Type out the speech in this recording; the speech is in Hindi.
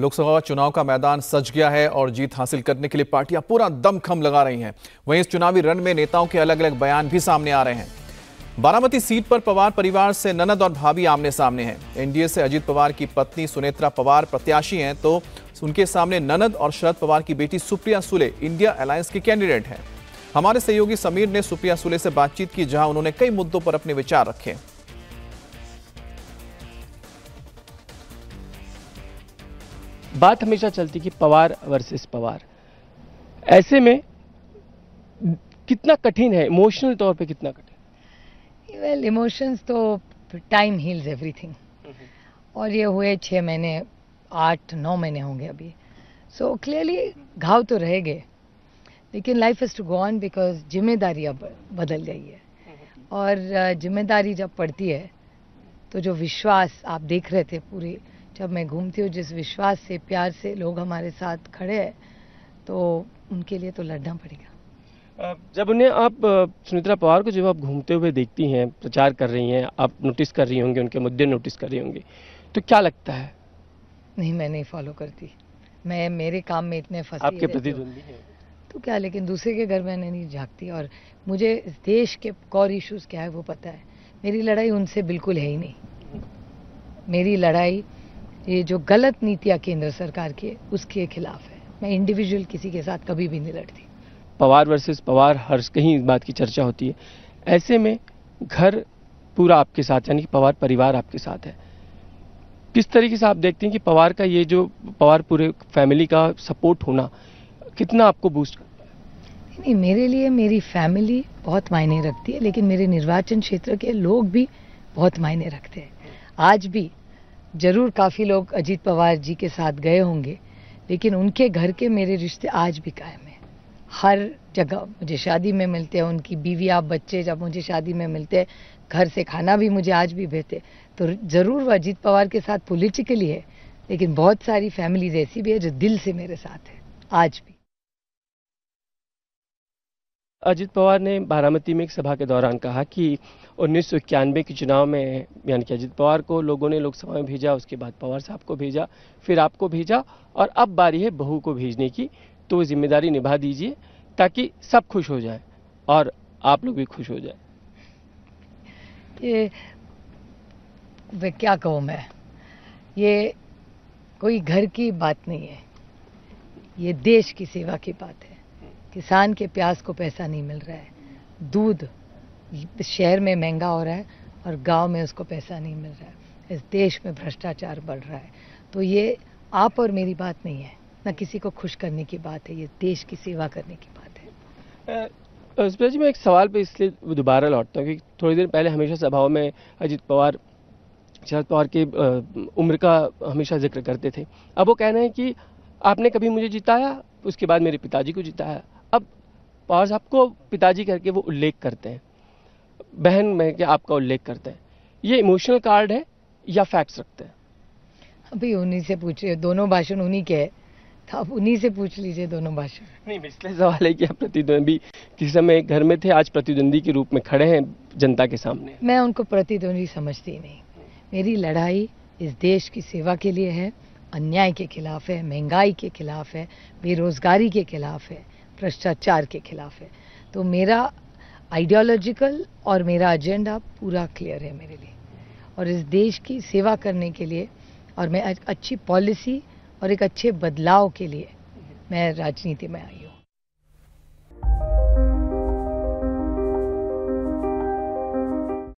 लोकसभा चुनाव का मैदान सज गया है और जीत हासिल करने के लिए पार्टियां पूरा दमखम लगा रही हैं वहीं इस चुनावी रण में नेताओं के अलग अलग बयान भी सामने आ रहे हैं बारामती सीट पर पवार परिवार से ननद और भाभी आमने सामने हैं एनडीए से अजीत पवार की पत्नी सुनेत्रा पवार प्रत्याशी हैं तो उनके सामने ननद और शरद पवार की बेटी सुप्रिया सुले इंडिया अलायंस के कैंडिडेट हैं हमारे सहयोगी समीर ने सुप्रिया सुले से बातचीत की जहां उन्होंने कई मुद्दों पर अपने विचार रखे बात हमेशा चलती कि पवार वर्सेस पवार ऐसे में कितना कठिन है इमोशनल तौर पे कितना कठिन वेल इमोशंस तो टाइम हील्स एवरीथिंग और ये हुए छः महीने आठ नौ महीने होंगे अभी सो क्लियरली घाव तो रह गए लेकिन life is to go on because जिम्मेदारी अब बदल गई है हम्म। और जिम्मेदारी जब पड़ती है तो जो विश्वास आप देख रहे थे पूरी जब मैं घूमती हूँ जिस विश्वास से प्यार से लोग हमारे साथ खड़े हैं तो उनके लिए तो लड़ना पड़ेगा जब उन्हें आप सुनीता पवार को जब आप घूमते हुए देखती हैं प्रचार कर रही हैं आप नोटिस कर रही होंगी उनके मुद्दे नोटिस कर रही होंगी तो क्या लगता है नहीं मैं नहीं फॉलो करती मैं मेरे काम में इतने फंसी आपके प्रतिद्वंदी हैं तो क्या लेकिन दूसरे के घर में नहीं झाँकती और मुझे इस देश के कौर इश्यूज़ क्या है वो पता है मेरी लड़ाई उनसे बिल्कुल है ही नहीं मेरी लड़ाई ये जो गलत नीतियाँ केंद्र सरकार की उसके खिलाफ है मैं इंडिविजुअल किसी के साथ कभी भी नहीं लड़ती पवार वर्सेस पवार हर कहीं इस बात की चर्चा होती है ऐसे में घर पूरा आपके साथ यानी कि पवार परिवार आपके साथ है किस तरीके से आप देखते हैं कि पवार का ये जो पवार पूरे फैमिली का सपोर्ट होना कितना आपको बूस्ट नहीं मेरे लिए मेरी फैमिली बहुत मायने रखती है लेकिन मेरे निर्वाचन क्षेत्र के लोग भी बहुत मायने रखते हैं आज भी ज़रूर काफ़ी लोग अजीत पवार जी के साथ गए होंगे लेकिन उनके घर के मेरे रिश्ते आज भी कायम हैं हर जगह मुझे शादी में मिलते हैं उनकी बीवी आप बच्चे जब मुझे शादी में मिलते हैं घर से खाना भी मुझे आज भी भेजते तो ज़रूर वह अजीत पवार के साथ पोलिटिकली है लेकिन बहुत सारी फैमिलीज ऐसी भी है जो दिल से मेरे साथ है आज भी अजित पवार ने बारामती में एक सभा के दौरान कहा कि उन्नीस के चुनाव में यानी कि अजित पवार को लोगों ने लोकसभा में भेजा उसके बाद पवार साहब को भेजा फिर आपको भेजा और अब बारी है बहू को भेजने की तो जिम्मेदारी निभा दीजिए ताकि सब खुश हो जाए और आप लोग भी खुश हो जाए ये वे क्या कहूँ मैं ये कोई घर की बात नहीं है ये देश की सेवा की बात है किसान के प्यास को पैसा नहीं मिल रहा है दूध शहर में महंगा हो रहा है और गांव में उसको पैसा नहीं मिल रहा है इस देश में भ्रष्टाचार बढ़ रहा है तो ये आप और मेरी बात नहीं है ना किसी को खुश करने की बात है ये देश की सेवा करने की बात है उसमें जी मैं एक सवाल पे इसलिए दोबारा लौटता हूँ कि थोड़ी देर पहले हमेशा सभाओं में अजीत पवार शरद पवार की उम्र का हमेशा जिक्र करते थे अब वो कह रहे हैं कि आपने कभी मुझे जिताया उसके बाद मेरे पिताजी को जिताया अब पवार साहब को पिताजी करके वो उल्लेख करते हैं बहन में के आपका उल्लेख करते हैं ये इमोशनल कार्ड है या फैक्ट्स रखते हैं अभी उन्हीं से पूछिए दोनों भाषण उन्हीं के तो आप उन्हीं से पूछ लीजिए दोनों भाषण नहीं पिछले सवाल है कि आप प्रतिद्वंदी किसी समय घर में थे आज प्रतिद्वंदी के रूप में खड़े हैं जनता के सामने मैं उनको प्रतिद्वंदी समझती नहीं मेरी लड़ाई इस देश की सेवा के लिए है अन्याय के खिलाफ है महंगाई के खिलाफ है बेरोजगारी के खिलाफ है भ्रष्टाचार के खिलाफ है तो मेरा आइडियोलॉजिकल और मेरा एजेंडा पूरा क्लियर है मेरे लिए और इस देश की सेवा करने के लिए और मैं अच्छी पॉलिसी और एक अच्छे बदलाव के लिए मैं राजनीति में आई